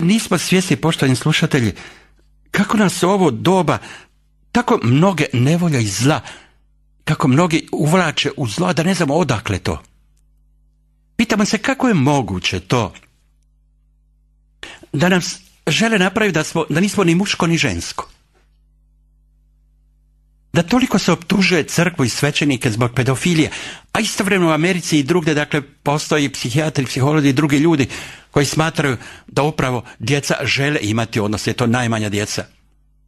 Nismo svjesni, poštovani slušatelji, kako nas ovo doba tako mnoge nevolja i zla, kako mnogi uvlače u zlo, da ne znamo odakle to. Pitamo se kako je moguće to da nam žele napraviti da, smo, da nismo ni muško ni žensko da toliko se optužuje crkvu i svećenike zbog pedofilije, a istovremeno u Americi i drugde, dakle, postoji psihijatri, psiholozi i drugi ljudi koji smatraju da upravo djeca žele imati odnose, je to najmanja djeca.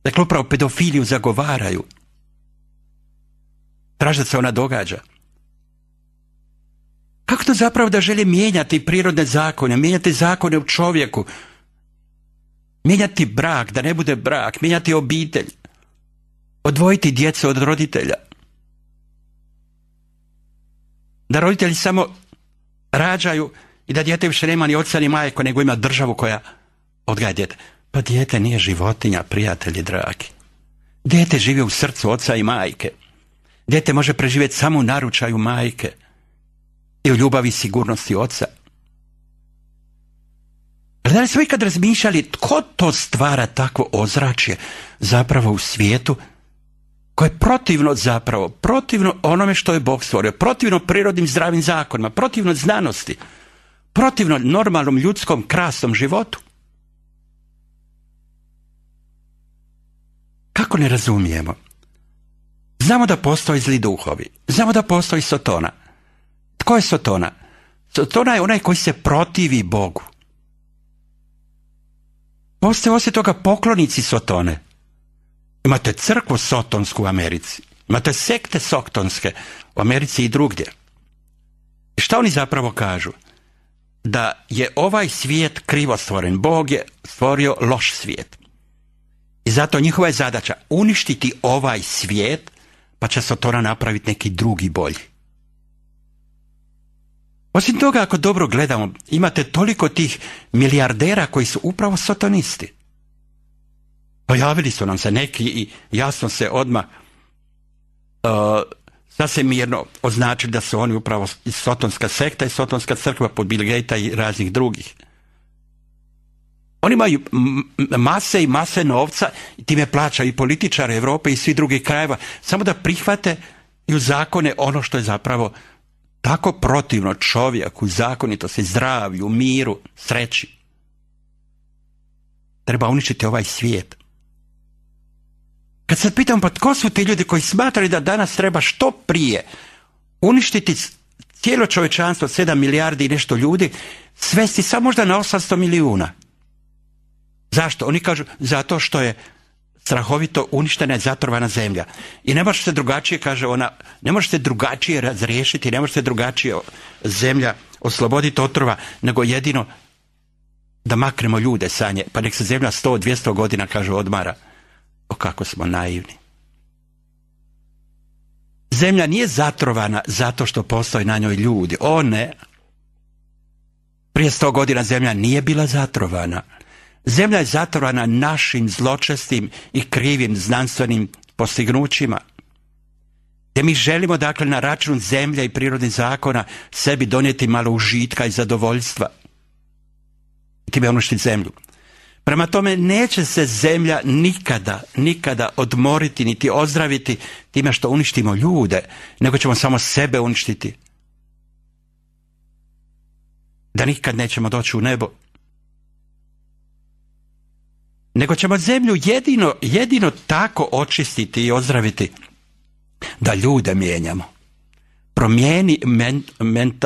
Dakle, upravo pedofiliju zagovaraju. Traže da se ona događa. Kako to zapravo da žele mijenjati prirodne zakone, mijenjati zakone u čovjeku, mijenjati brak, da ne bude brak, mijenjati obitelj odvojiti djecu od roditelja. Da roditelji samo rađaju i da djete više nema ni oca ni majko, nego ima državu koja odgaja djete. Pa djete nije životinja, prijatelji dragi. Dijete živi u srcu oca i majke. Dijete može preživjeti samo u naručaju majke i u ljubavi i sigurnosti oca. Da li smo ikad razmišljali tko to stvara takvo ozračje zapravo u svijetu koje je protivno zapravo, protivno onome što je Bog stvorio, protivno prirodnim zdravim zakonima, protivno znanosti, protivno normalnom ljudskom krasnom životu. Kako ne razumijemo? Znamo da postoje zli duhovi, znamo da postoji Sotona. Tko je Sotona? Sotona je onaj koji se protivi Bogu. Postoje osim toga poklonici Sotone – Imate crkvu sotonsku u Americi. Imate sekte soktonske u Americi i drugdje. Šta oni zapravo kažu? Da je ovaj svijet krivo stvoren. Bog je stvorio loš svijet. I zato njihova je zadaća uništiti ovaj svijet, pa će tora napraviti neki drugi bolji. Osim toga, ako dobro gledamo, imate toliko tih milijardera koji su upravo sotonisti. Pojavili su nam se neki i jasno se odmah uh, sasvim mirno označili da su oni upravo iz Sotonska sekta i Sotonska crkva pod Bill i raznih drugih. Oni imaju mase i mase novca i time plaćaju i političare Europe i svi drugih krajeva samo da prihvate i u zakone ono što je zapravo tako protivno čovjeku, zakonitosti, zdravlju, miru, sreći. Treba uništiti ovaj svijet. Kad sad pitam pa tko su ti ljudi koji smatraju da danas treba što prije uništiti cijelo čovječanstvo, 7 milijardi i nešto ljudi, svesti samo možda na 800 milijuna. Zašto? Oni kažu zato što je strahovito uništena i zatrovana zemlja. I ne može se drugačije, kaže ona, ne može se drugačije razriješiti, ne može se drugačije zemlja osloboditi otrova, nego jedino da maknemo ljude sanje, pa nek se zemlja 100-200 godina, kaže, odmara kako smo naivni. Zemlja nije zatrovana zato što postoje na njoj ljudi. O ne. Prije sto godina zemlja nije bila zatrovana. Zemlja je zatrovana našim zločestim i krivim znanstvenim postignućima. Gdje mi želimo dakle na račun zemlje i prirodnih zakona sebi donijeti malo užitka i zadovoljstva. Time uništiti zemlju. Prema tome neće se zemlja nikada, nikada odmoriti niti ozdraviti time što uništimo ljude, nego ćemo samo sebe uništiti. Da nikad nećemo doći u nebo. Nego ćemo zemlju jedino, jedino tako očistiti i ozdraviti da ljude mijenjamo. Promijeni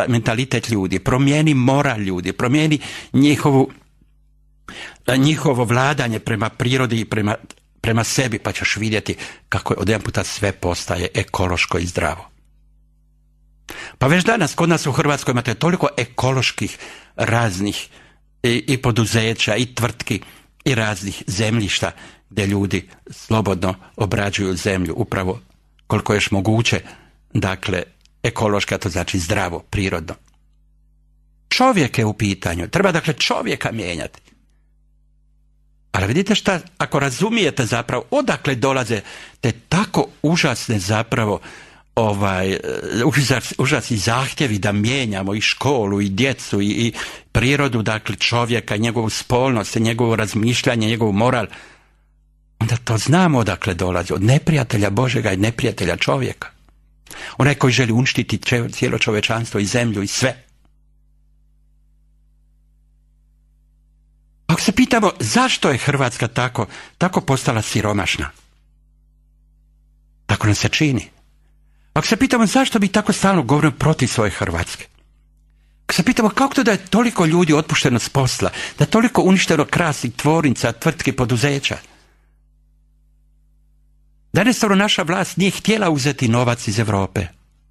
mentalitet ljudi, promijeni moral ljudi, promijeni njihovu njihovo vladanje prema prirodi i prema, prema sebi, pa ćeš vidjeti kako je odjedan puta sve postaje ekološko i zdravo. Pa već danas kod nas u Hrvatskoj imate toliko ekoloških raznih i, poduzeća i tvrtki i raznih zemljišta gdje ljudi slobodno obrađuju zemlju upravo koliko ješ moguće, dakle ekološka, to znači zdravo, prirodno. Čovjek je u pitanju, treba dakle čovjeka mijenjati. Ali vidite šta, ako razumijete zapravo odakle dolaze te tako užasne zapravo ovaj e, užasni zahtjevi da mijenjamo i školu i djecu i, prirodu dakle čovjeka i njegovu spolnost i njegovo razmišljanje njegov moral onda to znamo odakle dolazi od neprijatelja Božega i neprijatelja čovjeka onaj koji želi unštiti cijelo čovečanstvo i zemlju i sve Dok se pitamo zašto je Hrvatska tako, tako postala siromašna. Tako nam se čini. Ako se pitamo zašto bi tako stalno govorimo protiv svoje Hrvatske. Ako se pitamo kako to da je toliko ljudi otpušteno s posla, da je toliko uništeno krasnih tvornica, tvrtke, poduzeća. Da ono naša vlast nije htjela uzeti novac iz Europe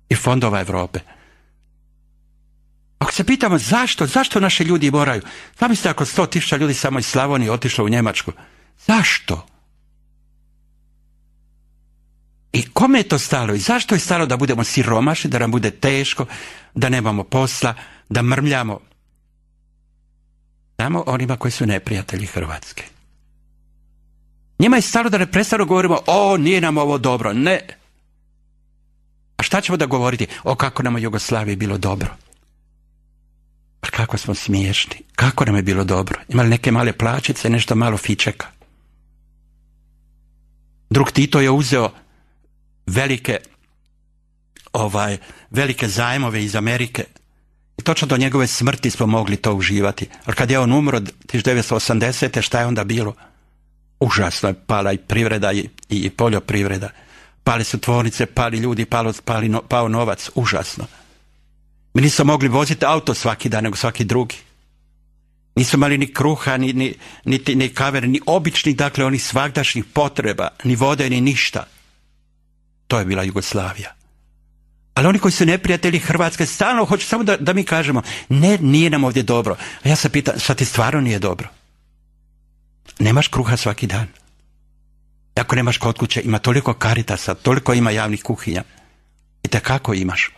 i fondova Europe. Ako se pitamo zašto, zašto naše ljudi moraju? Zamislite ako sto tisuća ljudi samo iz Slavonije otišlo u Njemačku. Zašto? I kome je to stalo? I zašto je stalo da budemo siromašni, da nam bude teško, da nemamo posla, da mrmljamo? Samo onima koji su neprijatelji Hrvatske. Njima je stalo da ne prestano govorimo o, nije nam ovo dobro. Ne. A šta ćemo da govoriti? O, kako nam u Jugoslaviji bilo dobro. Pa kako smo smiješni, kako nam je bilo dobro. Imali neke male plaćice, nešto malo fičeka. Drug Tito je uzeo velike ovaj, velike zajmove iz Amerike. I točno do njegove smrti smo mogli to uživati. Ali kad je on umro 1980. šta je onda bilo? Užasno je pala i privreda i, poljoprivreda. Pali su tvornice, pali ljudi, palo, pali pao novac. Užasno. Mi nismo mogli voziti auto svaki dan, nego svaki drugi. Nisu imali ni kruha, ni, ni, ni, ni kavere, ni običnih, dakle, oni svakdašnjih potreba, ni vode, ni ništa. To je bila Jugoslavija. Ali oni koji su neprijatelji Hrvatske stalno hoću samo da, da mi kažemo ne, nije nam ovdje dobro. A ja se pitam, šta ti stvarno nije dobro? Nemaš kruha svaki dan. Ako nemaš kod kuće, ima toliko karitasa, toliko ima javnih kuhinja. I kako imaš.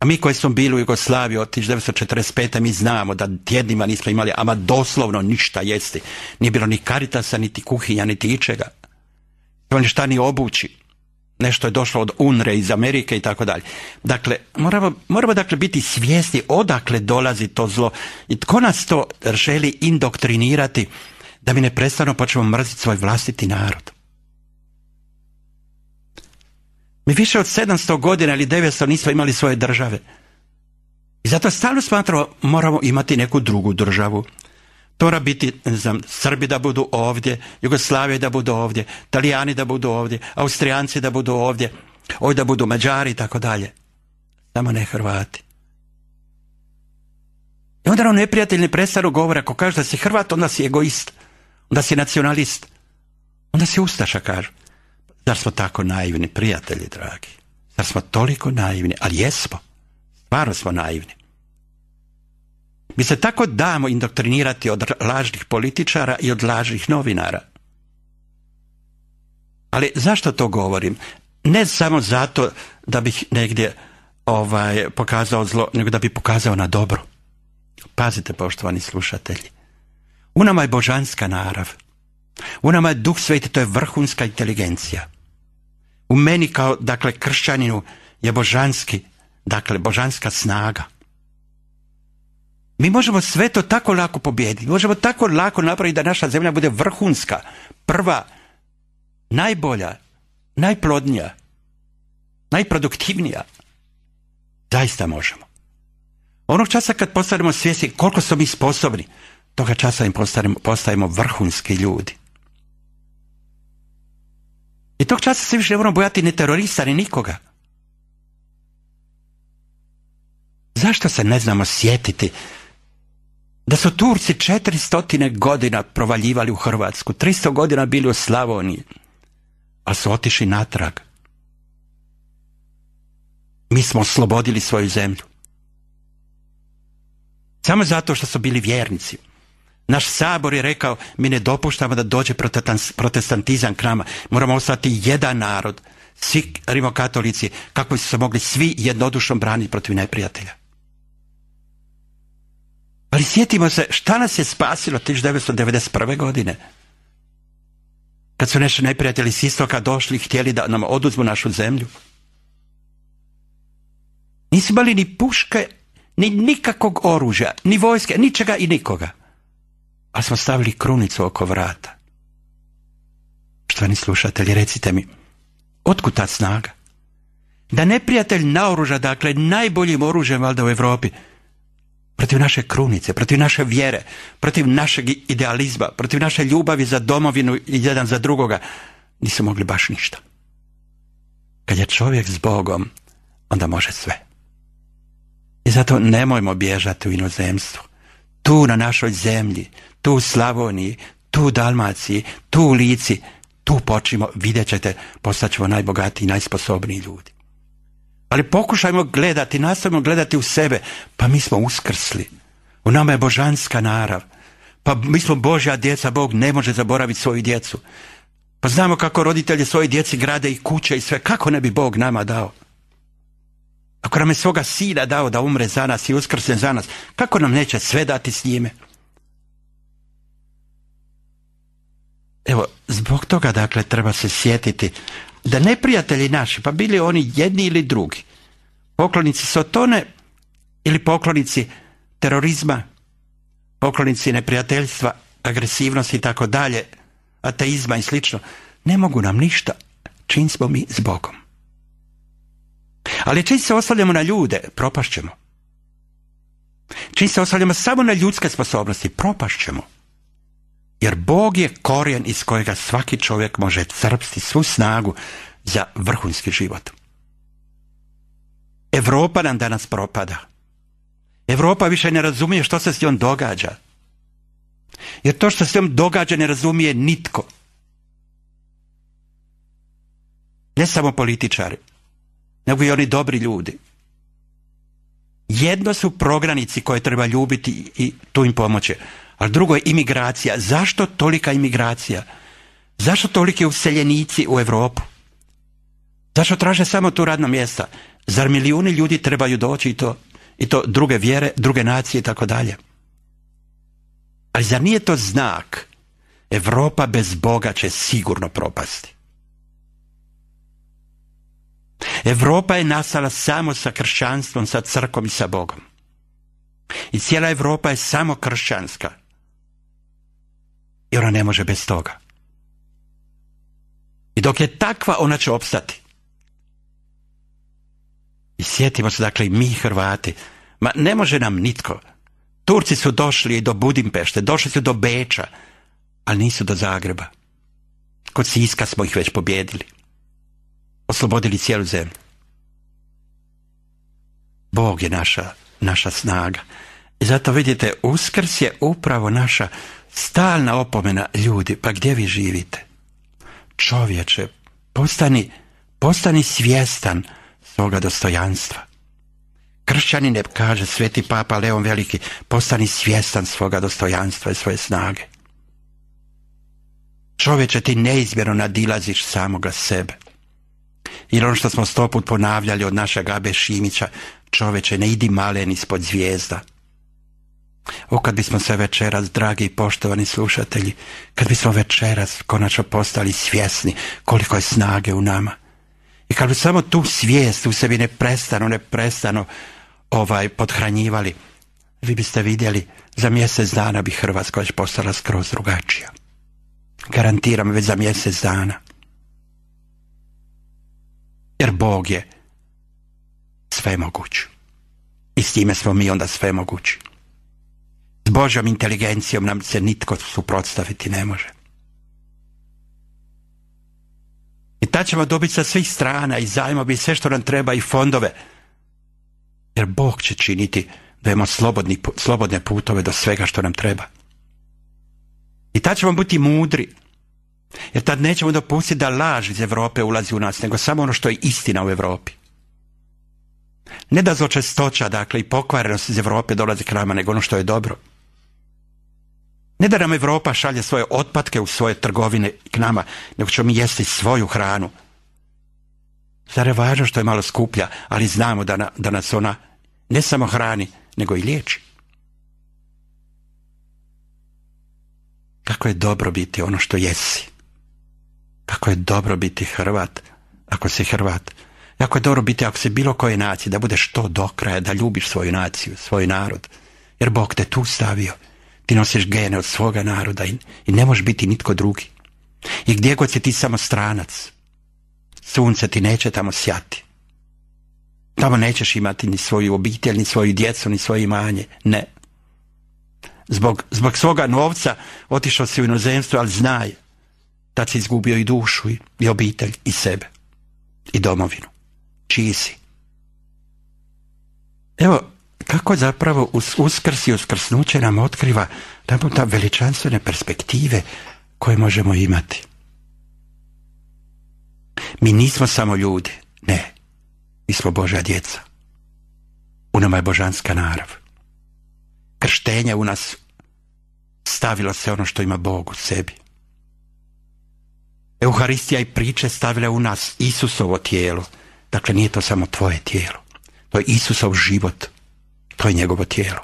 A mi koji smo bili u Jugoslaviji od 1945. mi znamo da tjednima nismo imali, ama doslovno ništa jesti. Nije bilo ni karitasa, niti kuhinja, niti ičega. Nije šta ni obući. Nešto je došlo od UNRE iz Amerike i tako dalje. Dakle, moramo, moramo dakle biti svjesni odakle dolazi to zlo i tko nas to želi indoktrinirati da mi ne prestano počnemo mrziti svoj vlastiti narod. Mi više od 700 godina ili 900 nismo imali svoje države. I zato stalno smatramo moramo imati neku drugu državu. To mora biti, ne znam, Srbi da budu ovdje, Jugoslavije da budu ovdje, Talijani da budu ovdje, Austrijanci da budu ovdje, ovdje da budu Mađari i tako dalje. Samo ne Hrvati. I onda nam neprijateljni prestanu govore, ako kaže da si Hrvat, onda si egoist, onda si nacionalist, onda si Ustaša, kažu. Zar smo tako naivni, prijatelji dragi? Zar smo toliko naivni? Ali jesmo. Stvarno smo naivni. Mi se tako damo indoktrinirati od lažnih političara i od lažnih novinara. Ali zašto to govorim? Ne samo zato da bih negdje ovaj, pokazao zlo, nego da bi pokazao na dobro. Pazite, poštovani slušatelji. U nama je božanska narav. U nama je duh sveti, to je vrhunska inteligencija u meni kao dakle kršćaninu je božanski, dakle božanska snaga. Mi možemo sve to tako lako pobijediti, možemo tako lako napraviti da naša zemlja bude vrhunska, prva, najbolja, najplodnija, najproduktivnija. Zaista možemo. Onog časa kad postanemo svjesni koliko smo mi sposobni, toga časa im postavimo vrhunski ljudi. I tog časa se više ne moramo bojati ni terorista, ni nikoga. Zašto se ne znamo sjetiti da su Turci 400 godina provaljivali u Hrvatsku, 300 godina bili u Slavoniji, a su otišli natrag. Mi smo oslobodili svoju zemlju. Samo zato što su bili vjernici. Naš sabor je rekao, mi ne dopuštamo da dođe protestantizam k nama. Moramo ostati jedan narod. Svi rimokatolici, kako su se mogli svi jednodušno braniti protiv neprijatelja. Ali sjetimo se, šta nas je spasilo 1991. godine? Kad su naši neprijatelji s istoka došli i htjeli da nam oduzmu našu zemlju. Nisu imali ni puške, ni nikakvog oružja, ni vojske, ničega i nikoga a smo stavili krunicu oko vrata. ni slušatelji, recite mi, otkud ta snaga? Da neprijatelj naoruža, dakle, najboljim oružjem valjda u Europi, protiv naše krunice, protiv naše vjere, protiv našeg idealizma, protiv naše ljubavi za domovinu i jedan za drugoga, nisu mogli baš ništa. Kad je čovjek s Bogom, onda može sve. I zato nemojmo bježati u inozemstvu. Tu na našoj zemlji tu u Slavoniji, tu u Dalmaciji, tu u Lici, tu počnimo, vidjet ćete, ćemo najbogatiji i najsposobniji ljudi. Ali pokušajmo gledati, nastavimo gledati u sebe, pa mi smo uskrsli. U nama je božanska narav. Pa mi smo Božja djeca, Bog ne može zaboraviti svoju djecu. Pa znamo kako roditelji svoji djeci grade i kuće i sve. Kako ne bi Bog nama dao? Ako nam je svoga sina dao da umre za nas i uskrsne za nas, kako nam neće sve dati s njime? Evo, zbog toga dakle treba se sjetiti da neprijatelji naši, pa bili oni jedni ili drugi, poklonici Sotone ili poklonici terorizma, poklonici neprijateljstva, agresivnosti i tako dalje, ateizma i slično, ne mogu nam ništa čim smo mi s Bogom. Ali čim se ostavljamo na ljude, propašćemo. Čim se ostavljamo samo na ljudske sposobnosti, propašćemo. Jer Bog je korijen iz kojega svaki čovjek može crpsti svu snagu za vrhunski život. Europa nam danas propada. Europa više ne razumije što se s njom događa. Jer to što se s njom događa ne razumije nitko. Ne samo političari, nego i oni dobri ljudi. Jedno su progranici koje treba ljubiti i tu im pomoći. Ali drugo je imigracija. Zašto tolika imigracija? Zašto toliki useljenici u Europu? Zašto traže samo tu radno mjesta? Zar milijuni ljudi trebaju doći i to, i to druge vjere, druge nacije i tako dalje? Ali zar nije to znak? Europa bez Boga će sigurno propasti. Europa je nastala samo sa kršćanstvom, sa crkom i sa Bogom. I cijela Europa je samo kršćanska i ona ne može bez toga. I dok je takva, ona će opstati. I sjetimo se, dakle, i mi Hrvati. Ma ne može nam nitko. Turci su došli i do Budimpešte, došli su do Beča, ali nisu do Zagreba. Kod Siska smo ih već pobjedili. Oslobodili cijelu zemlju. Bog je naša, naša snaga. I zato vidite, uskrs je upravo naša Stalna opomena, ljudi, pa gdje vi živite? Čovječe, postani, postani svjestan svoga dostojanstva. Kršćani ne kaže sveti papa Leon Veliki, postani svjestan svoga dostojanstva i svoje snage. Čovječe, ti neizmjerno nadilaziš samoga sebe. I ono što smo stoput ponavljali od našeg Abe Šimića, čovječe, ne idi malen ispod zvijezda. O, kad bismo se večeras, dragi i poštovani slušatelji, kad bismo večeras konačno postali svjesni koliko je snage u nama. I kad bi samo tu svijest u sebi neprestano, neprestano ovaj, podhranjivali, vi biste vidjeli, za mjesec dana bi Hrvatska već postala skroz drugačija. Garantiram već za mjesec dana. Jer Bog je sve moguć. I s time smo mi onda sve mogući. S Božom inteligencijom nam se nitko suprotstaviti ne može. I tad ćemo dobiti sa svih strana i zajmovi i sve što nam treba i fondove. Jer Bog će činiti da imamo slobodni, slobodne putove do svega što nam treba. I tad ćemo biti mudri. Jer tad nećemo dopustiti da laž iz Europe ulazi u nas, nego samo ono što je istina u Europi. Ne da zločestoća, dakle, i pokvarenost iz Europe dolazi k nama, nego ono što je dobro. Ne da nam Europa šalje svoje otpadke u svoje trgovine k nama, nego ćemo mi jesti svoju hranu. Zar je važno što je malo skuplja, ali znamo da, da nas ona ne samo hrani, nego i liječi. Kako je dobro biti ono što jesi. Kako je dobro biti Hrvat, ako si Hrvat. Kako je dobro biti ako si bilo koje nacije, da budeš to do kraja, da ljubiš svoju naciju, svoj narod. Jer Bog te tu stavio. Ti nosiš gene od svoga naroda i, ne možeš biti nitko drugi. I gdje god si ti samo stranac, sunce ti neće tamo sjati. Tamo nećeš imati ni svoju obitelj, ni svoju djecu, ni svoje imanje. Ne. Zbog, zbog svoga novca otišao si u inozemstvo, ali znaj, tad si izgubio i dušu, i, i obitelj, i sebe, i domovinu. Čiji si? Evo, kako zapravo uskrs i uskrsnuće nam otkriva tamo ta veličanstvene perspektive koje možemo imati. Mi nismo samo ljudi, ne, mi smo Božja djeca. U nama je božanska narav. Krštenje u nas stavilo se ono što ima Bog u sebi. Euharistija i priče stavila u nas Isusovo tijelo. Dakle, nije to samo tvoje tijelo. To je Isusov život to je njegovo tijelo.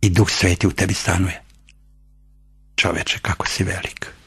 I duh sveti u tebi stanuje. Čoveče, kako si velik.